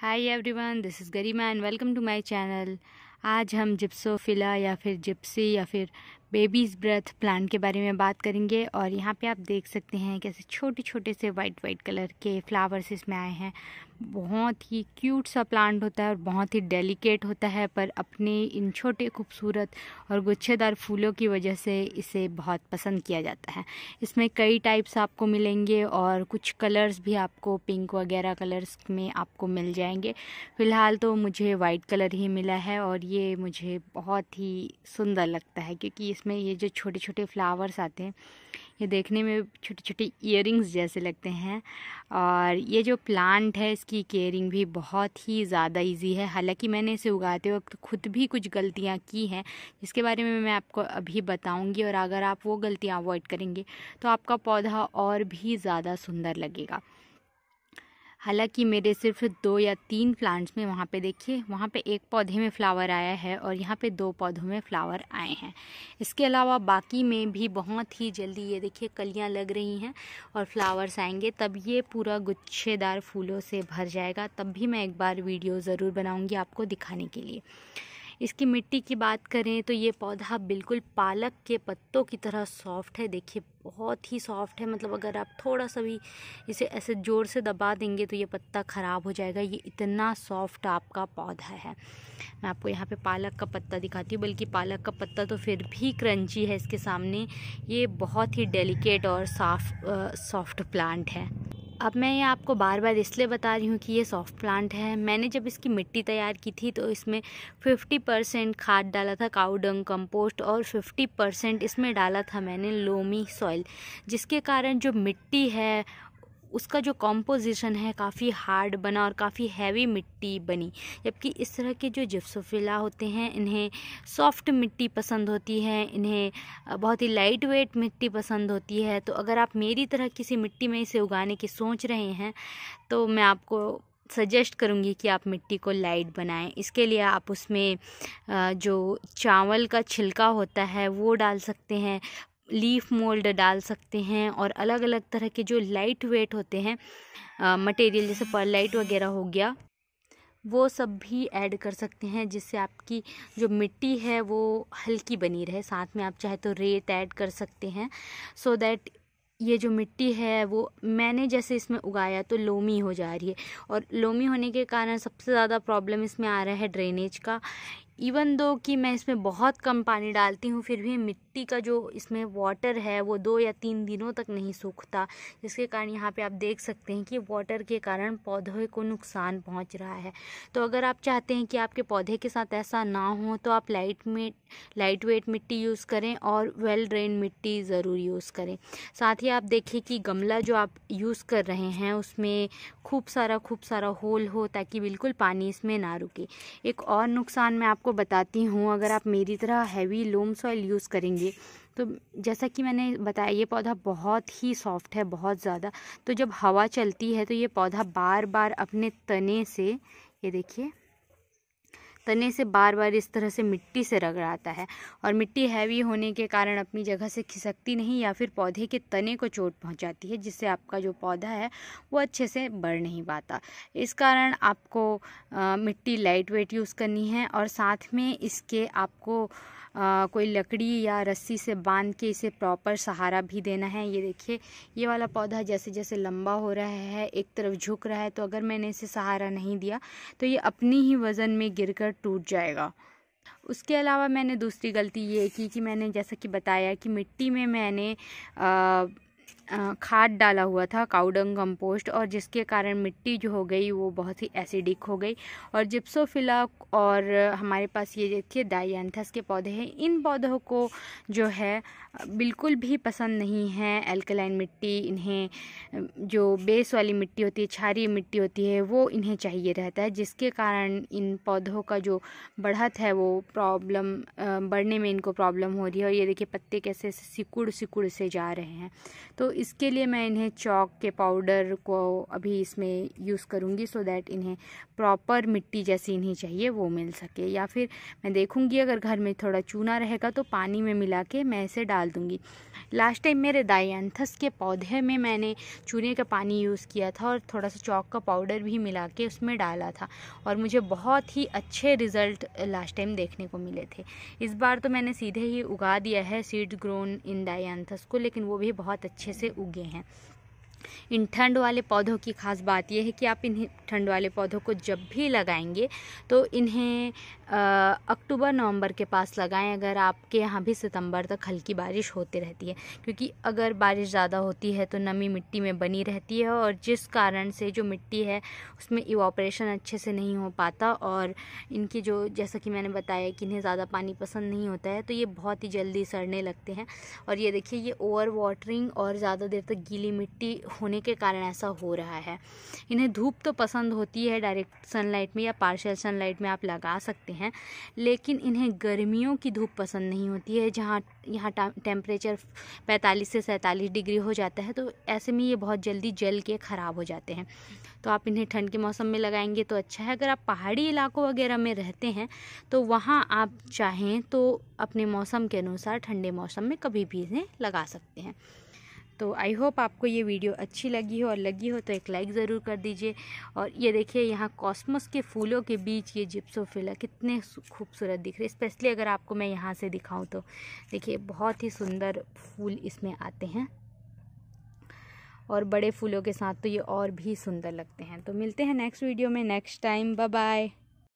hi everyone this is Garima and welcome to my channel आज हम gypsophila या फिर जिप्सी या फिर बेबीज़ ब्रेथ प्लांट के बारे में बात करेंगे और यहाँ पे आप देख सकते हैं कैसे छोटे छोटे से वाइट वाइट कलर के फ्लावर्स इसमें आए हैं बहुत ही क्यूट सा प्लांट होता है और बहुत ही डेलिकेट होता है पर अपने इन छोटे खूबसूरत और गुच्छेदार फूलों की वजह से इसे बहुत पसंद किया जाता है इसमें कई टाइप्स आपको मिलेंगे और कुछ कलर्स भी आपको पिंक वगैरह कलर्स में आपको मिल जाएंगे फ़िलहाल तो मुझे वाइट कलर ही मिला है और ये मुझे बहुत ही सुंदर लगता है क्योंकि इसमें इसमें ये जो छोटे छोटे फ्लावर्स आते हैं ये देखने में छोटे छोटे इयर जैसे लगते हैं और ये जो प्लांट है इसकी केयरिंग भी बहुत ही ज़्यादा इजी है हालांकि मैंने इसे उगाते वक्त खुद भी कुछ गलतियां की हैं जिसके बारे में मैं आपको अभी बताऊंगी और अगर आप वो गलतियां अवॉइड करेंगे तो आपका पौधा और भी ज़्यादा सुंदर लगेगा हालांकि मेरे सिर्फ दो या तीन प्लांट्स में वहाँ पे देखिए वहाँ पे एक पौधे में फ़्लावर आया है और यहाँ पे दो पौधों में फ़्लावर आए हैं इसके अलावा बाकी में भी बहुत ही जल्दी ये देखिए कलियाँ लग रही हैं और फ्लावर्स आएंगे तब ये पूरा गुच्छेदार फूलों से भर जाएगा तब भी मैं एक बार वीडियो ज़रूर बनाऊँगी आपको दिखाने के लिए इसकी मिट्टी की बात करें तो ये पौधा बिल्कुल पालक के पत्तों की तरह सॉफ्ट है देखिए बहुत ही सॉफ्ट है मतलब अगर आप थोड़ा सा भी इसे ऐसे ज़ोर से दबा देंगे तो ये पत्ता ख़राब हो जाएगा ये इतना सॉफ्ट आपका पौधा है मैं आपको यहाँ पे पालक का पत्ता दिखाती हूँ बल्कि पालक का पत्ता तो फिर भी क्रंची है इसके सामने ये बहुत ही डेलिकेट और साफ सॉफ्ट प्लांट है अब मैं ये आपको बार बार इसलिए बता रही हूँ कि ये सॉफ्ट प्लांट है मैंने जब इसकी मिट्टी तैयार की थी तो इसमें 50 परसेंट खाद डाला था काउडंग कंपोस्ट और 50 परसेंट इसमें डाला था मैंने लोमी सॉइल जिसके कारण जो मिट्टी है उसका जो कॉम्पोजिशन है काफ़ी हार्ड बना और काफ़ी हैवी मिट्टी बनी जबकि इस तरह के जो जिप्सोफिला होते हैं इन्हें सॉफ्ट मिट्टी पसंद होती है इन्हें बहुत ही लाइट वेट मिट्टी पसंद होती है तो अगर आप मेरी तरह किसी मिट्टी में इसे उगाने की सोच रहे हैं तो मैं आपको सजेस्ट करूँगी कि आप मिट्टी को लाइट बनाएं इसके लिए आप उसमें जो चावल का छिलका होता है वो डाल सकते हैं लीफ मोल्ड डाल सकते हैं और अलग अलग तरह के जो लाइट वेट होते हैं मटेरियल जैसे परलाइट वगैरह हो गया वो सब भी ऐड कर सकते हैं जिससे आपकी जो मिट्टी है वो हल्की बनी रहे साथ में आप चाहे तो रेत ऐड कर सकते हैं सो so दैट ये जो मिट्टी है वो मैंने जैसे इसमें उगाया तो लोमी हो जा रही है और लोमी होने के कारण सबसे ज़्यादा प्रॉब्लम इसमें आ रहा है ड्रेनेज का इवन दो कि मैं इसमें बहुत कम पानी डालती हूँ फिर भी मिट्टी का जो इसमें वाटर है वो दो या तीन दिनों तक नहीं सूखता जिसके कारण यहाँ पे आप देख सकते हैं कि वाटर के कारण पौधों को नुकसान पहुँच रहा है तो अगर आप चाहते हैं कि आपके पौधे के साथ ऐसा ना हो तो आप लाइट में लाइट वेट मिट्टी यूज़ करें और वेल ड्रेन मिट्टी ज़रूर यूज़ करें साथ ही आप देखें कि गमला जो आप यूज़ कर रहे हैं उसमें खूब सारा खूब सारा होल हो ताकि बिल्कुल पानी इसमें ना रुके एक और नुकसान मैं आप आपको बताती हूँ अगर आप मेरी तरह हैवी लोम सॉइल यूज़ करेंगे तो जैसा कि मैंने बताया ये पौधा बहुत ही सॉफ्ट है बहुत ज़्यादा तो जब हवा चलती है तो ये पौधा बार बार अपने तने से ये देखिए तने से बार बार इस तरह से मिट्टी से रगड़ाता है और मिट्टी हैवी होने के कारण अपनी जगह से खिसकती नहीं या फिर पौधे के तने को चोट पहुंचाती है जिससे आपका जो पौधा है वो अच्छे से बढ़ नहीं पाता इस कारण आपको आ, मिट्टी लाइट वेट यूज़ करनी है और साथ में इसके आपको आ, कोई लकड़ी या रस्सी से बांध के इसे प्रॉपर सहारा भी देना है ये देखिए ये वाला पौधा जैसे जैसे लंबा हो रहा है एक तरफ झुक रहा है तो अगर मैंने इसे सहारा नहीं दिया तो ये अपनी ही वज़न में गिर टूट जाएगा उसके अलावा मैंने दूसरी गलती ये की कि मैंने जैसा कि बताया कि मिट्टी में मैंने आ, खाद डाला हुआ था काउडंग कंपोस्ट और जिसके कारण मिट्टी जो हो गई वो बहुत ही एसिडिक हो गई और जिप्सोफिला और हमारे पास ये देखिए डाइंथस के पौधे हैं इन पौधों को जो है बिल्कुल भी पसंद नहीं है एल्कलाइन मिट्टी इन्हें जो बेस वाली मिट्टी होती है क्षारीय मिट्टी होती है वो इन्हें चाहिए रहता है जिसके कारण इन पौधों का जो बढ़त है वो प्रॉब्लम बढ़ने में इनको प्रॉब्लम हो रही है और ये देखिए पत्ते कैसे सिकुड़ सिकुड़ से जा रहे हैं तो इसके लिए मैं इन्हें चौक के पाउडर को अभी इसमें यूज़ करूँगी सो दैट इन्हें प्रॉपर मिट्टी जैसी इन्हें चाहिए वो मिल सके या फिर मैं देखूँगी अगर घर में थोड़ा चूना रहेगा तो पानी में मिला के मैं इसे डाल दूँगी लास्ट टाइम मेरे दाइंथस के पौधे में मैंने चूने का पानी यूज़ किया था और थोड़ा सा चौक का पाउडर भी मिला के उसमें डाला था और मुझे बहुत ही अच्छे रिज़ल्ट लास्ट टाइम देखने को मिले थे इस बार तो मैंने सीधे ही उगा दिया है सीड ग्रोन इन दाइंथस को लेकिन वो भी बहुत अच्छे से से उगे हैं इन ठंड वाले पौधों की खास बात यह है कि आप इन्हें ठंड वाले पौधों को जब भी लगाएंगे तो इन्हें अक्टूबर नवंबर के पास लगाएं अगर आपके यहाँ भी सितंबर तक हल्की बारिश होती रहती है क्योंकि अगर बारिश ज़्यादा होती है तो नमी मिट्टी में बनी रहती है और जिस कारण से जो मिट्टी है उसमें इवापरेशन अच्छे से नहीं हो पाता और इनकी जो जैसा कि मैंने बताया कि इन्हें ज़्यादा पानी पसंद नहीं होता है तो ये बहुत ही जल्दी सड़ने लगते हैं और ये देखिए ये ओवर वाटरिंग और ज़्यादा देर तक गीली मिट्टी होने के कारण ऐसा हो रहा है इन्हें धूप तो पसंद होती है डायरेक्ट सनलाइट में या पार्शल सनलाइट में आप लगा सकते हैं हैं लेकिन इन्हें गर्मियों की धूप पसंद नहीं होती है जहाँ यहाँ टेम्परेचर पैंतालीस से सैंतालीस डिग्री हो जाता है तो ऐसे में ये बहुत जल्दी जल के ख़राब हो जाते हैं तो आप इन्हें ठंड के मौसम में लगाएंगे तो अच्छा है अगर आप पहाड़ी इलाकों वगैरह में रहते हैं तो वहाँ आप चाहें तो अपने मौसम के अनुसार ठंडे मौसम में कभी भी इन्हें लगा सकते हैं तो आई होप आपको ये वीडियो अच्छी लगी हो और लगी हो तो एक लाइक ज़रूर कर दीजिए और ये देखिए यहाँ कॉस्मस के फूलों के बीच ये जिप्सोफिला कितने खूबसूरत दिख रहे स्पेशली अगर आपको मैं यहाँ से दिखाऊँ तो देखिए बहुत ही सुंदर फूल इसमें आते हैं और बड़े फूलों के साथ तो ये और भी सुंदर लगते हैं तो मिलते हैं नेक्स्ट वीडियो में नेक्स्ट टाइम बाय बाय